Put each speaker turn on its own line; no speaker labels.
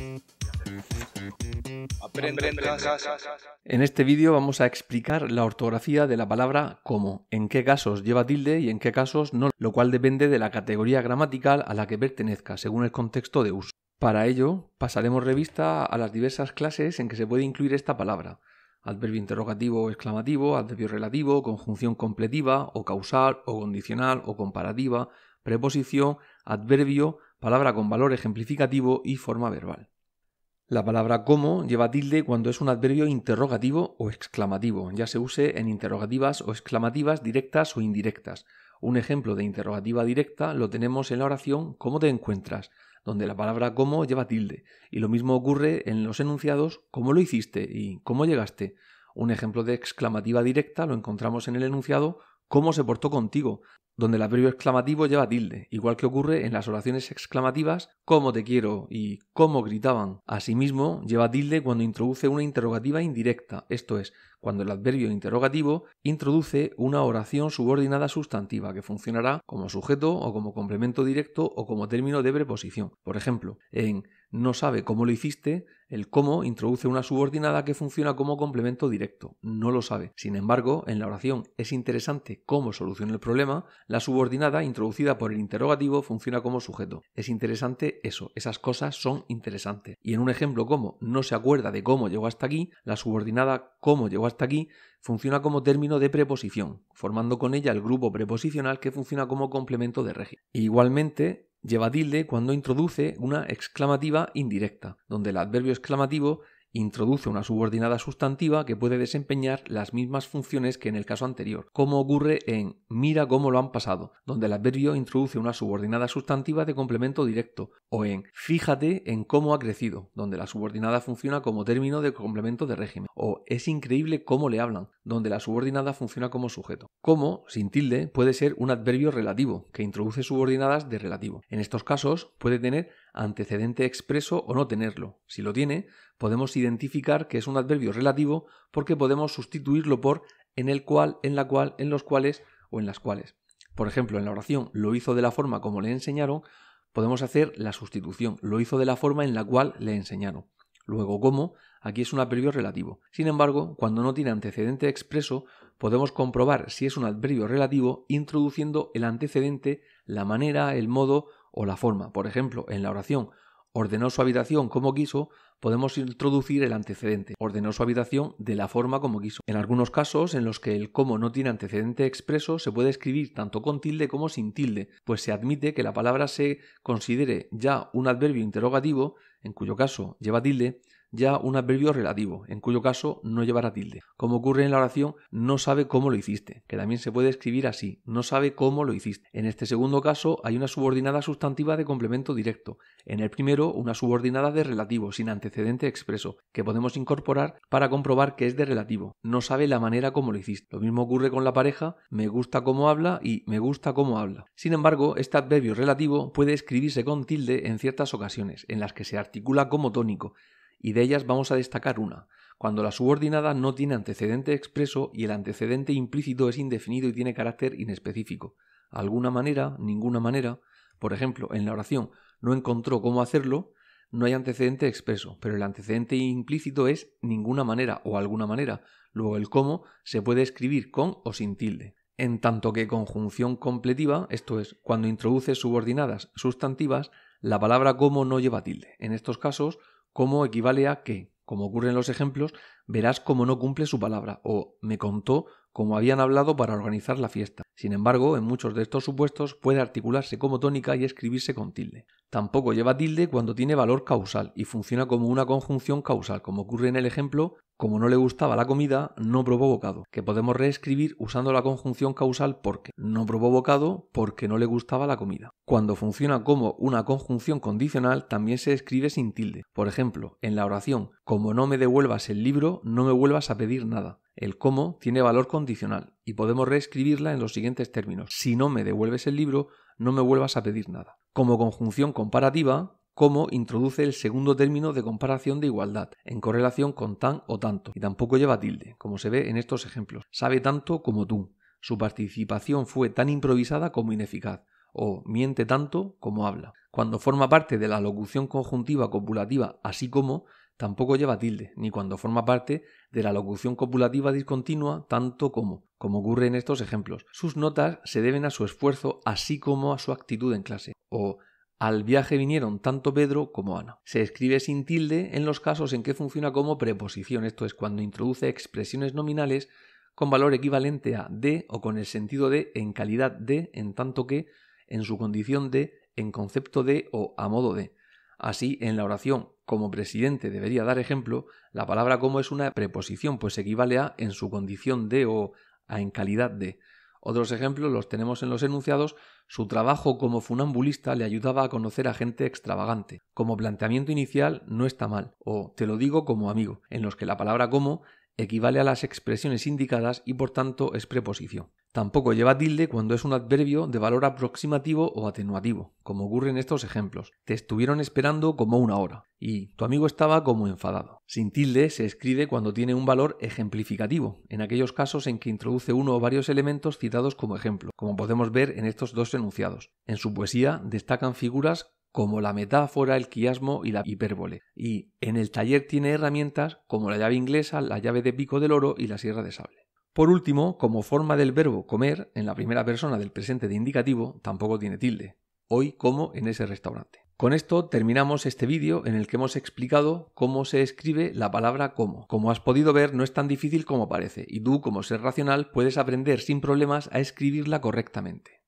en En este vídeo vamos a explicar la ortografía de la palabra como, en qué casos lleva tilde y en qué casos no, lo cual depende de la categoría gramatical a la que pertenezca, según el contexto de uso. Para ello, pasaremos revista a las diversas clases en que se puede incluir esta palabra. Adverbio interrogativo o exclamativo, adverbio relativo, conjunción completiva o causal o condicional o comparativa, preposición, adverbio, palabra con valor ejemplificativo y forma verbal. La palabra como lleva tilde cuando es un adverbio interrogativo o exclamativo, ya se use en interrogativas o exclamativas directas o indirectas. Un ejemplo de interrogativa directa lo tenemos en la oración ¿Cómo te encuentras? donde la palabra como lleva tilde, y lo mismo ocurre en los enunciados ¿Cómo lo hiciste? y ¿Cómo llegaste? Un ejemplo de exclamativa directa lo encontramos en el enunciado ¿Cómo se portó contigo? donde el adverbio exclamativo lleva tilde, igual que ocurre en las oraciones exclamativas como te quiero y cómo gritaban. Asimismo, lleva tilde cuando introduce una interrogativa indirecta, esto es, cuando el adverbio interrogativo introduce una oración subordinada sustantiva que funcionará como sujeto o como complemento directo o como término de preposición. Por ejemplo, en no sabe cómo lo hiciste, el cómo introduce una subordinada que funciona como complemento directo, no lo sabe. Sin embargo, en la oración es interesante cómo soluciona el problema, la subordinada introducida por el interrogativo funciona como sujeto. Es interesante eso, esas cosas son interesantes. Y en un ejemplo como no se acuerda de cómo llegó hasta aquí, la subordinada cómo llegó hasta aquí funciona como término de preposición, formando con ella el grupo preposicional que funciona como complemento de régimen. igualmente, lleva tilde cuando introduce una exclamativa indirecta, donde el adverbio exclamativo introduce una subordinada sustantiva que puede desempeñar las mismas funciones que en el caso anterior, como ocurre en mira cómo lo han pasado, donde el adverbio introduce una subordinada sustantiva de complemento directo, o en fíjate en cómo ha crecido, donde la subordinada funciona como término de complemento de régimen, o es increíble cómo le hablan, donde la subordinada funciona como sujeto. Como, sin tilde, puede ser un adverbio relativo, que introduce subordinadas de relativo. En estos casos puede tener antecedente expreso o no tenerlo. Si lo tiene, podemos identificar que es un adverbio relativo porque podemos sustituirlo por en el cual, en la cual, en los cuales o en las cuales. Por ejemplo, en la oración lo hizo de la forma como le enseñaron, podemos hacer la sustitución, lo hizo de la forma en la cual le enseñaron. Luego, como, Aquí es un adverbio relativo. Sin embargo, cuando no tiene antecedente expreso, podemos comprobar si es un adverbio relativo introduciendo el antecedente, la manera, el modo o la forma. Por ejemplo, en la oración ordenó su habitación como quiso, podemos introducir el antecedente. Ordenó su habitación de la forma como quiso. En algunos casos en los que el como no tiene antecedente expreso, se puede escribir tanto con tilde como sin tilde, pues se admite que la palabra se considere ya un adverbio interrogativo, en cuyo caso lleva tilde, ya un adverbio relativo, en cuyo caso no llevará tilde. Como ocurre en la oración, no sabe cómo lo hiciste, que también se puede escribir así, no sabe cómo lo hiciste. En este segundo caso hay una subordinada sustantiva de complemento directo, en el primero una subordinada de relativo, sin antecedente expreso, que podemos incorporar para comprobar que es de relativo, no sabe la manera como lo hiciste. Lo mismo ocurre con la pareja, me gusta cómo habla y me gusta cómo habla. Sin embargo, este adverbio relativo puede escribirse con tilde en ciertas ocasiones, en las que se articula como tónico, y de ellas vamos a destacar una, cuando la subordinada no tiene antecedente expreso y el antecedente implícito es indefinido y tiene carácter inespecífico. Alguna manera, ninguna manera, por ejemplo, en la oración no encontró cómo hacerlo, no hay antecedente expreso, pero el antecedente implícito es ninguna manera o alguna manera. Luego el cómo se puede escribir con o sin tilde. En tanto que conjunción completiva, esto es, cuando introduce subordinadas sustantivas, la palabra cómo no lleva tilde. En estos casos, Cómo equivale a que, como ocurre en los ejemplos, verás cómo no cumple su palabra o me contó como habían hablado para organizar la fiesta. Sin embargo, en muchos de estos supuestos puede articularse como tónica y escribirse con tilde. Tampoco lleva tilde cuando tiene valor causal y funciona como una conjunción causal, como ocurre en el ejemplo como no le gustaba la comida, no probó bocado, que podemos reescribir usando la conjunción causal porque. No probó bocado porque no le gustaba la comida. Cuando funciona como una conjunción condicional, también se escribe sin tilde. Por ejemplo, en la oración, como no me devuelvas el libro, no me vuelvas a pedir nada. El cómo tiene valor condicional y podemos reescribirla en los siguientes términos. Si no me devuelves el libro, no me vuelvas a pedir nada. Como conjunción comparativa, cómo introduce el segundo término de comparación de igualdad, en correlación con tan o tanto, y tampoco lleva tilde, como se ve en estos ejemplos. Sabe tanto como tú. Su participación fue tan improvisada como ineficaz, o miente tanto como habla. Cuando forma parte de la locución conjuntiva copulativa así como, Tampoco lleva tilde, ni cuando forma parte de la locución copulativa discontinua tanto como, como ocurre en estos ejemplos. Sus notas se deben a su esfuerzo así como a su actitud en clase, o al viaje vinieron tanto Pedro como Ana. Se escribe sin tilde en los casos en que funciona como preposición, esto es cuando introduce expresiones nominales con valor equivalente a de o con el sentido de en calidad de, en tanto que, en su condición de, en concepto de o a modo de. Así, en la oración como presidente debería dar ejemplo, la palabra como es una preposición, pues equivale a en su condición de o a en calidad de. Otros ejemplos los tenemos en los enunciados. Su trabajo como funambulista le ayudaba a conocer a gente extravagante. Como planteamiento inicial no está mal, o te lo digo como amigo, en los que la palabra como equivale a las expresiones indicadas y por tanto es preposición. Tampoco lleva tilde cuando es un adverbio de valor aproximativo o atenuativo, como ocurre en estos ejemplos. Te estuvieron esperando como una hora y tu amigo estaba como enfadado. Sin tilde se escribe cuando tiene un valor ejemplificativo, en aquellos casos en que introduce uno o varios elementos citados como ejemplo, como podemos ver en estos dos enunciados. En su poesía destacan figuras como la metáfora, el quiasmo y la hipérbole. Y en el taller tiene herramientas como la llave inglesa, la llave de pico del oro y la sierra de sable. Por último, como forma del verbo comer, en la primera persona del presente de indicativo tampoco tiene tilde. Hoy como en ese restaurante. Con esto terminamos este vídeo en el que hemos explicado cómo se escribe la palabra como. Como has podido ver, no es tan difícil como parece, y tú, como ser racional, puedes aprender sin problemas a escribirla correctamente.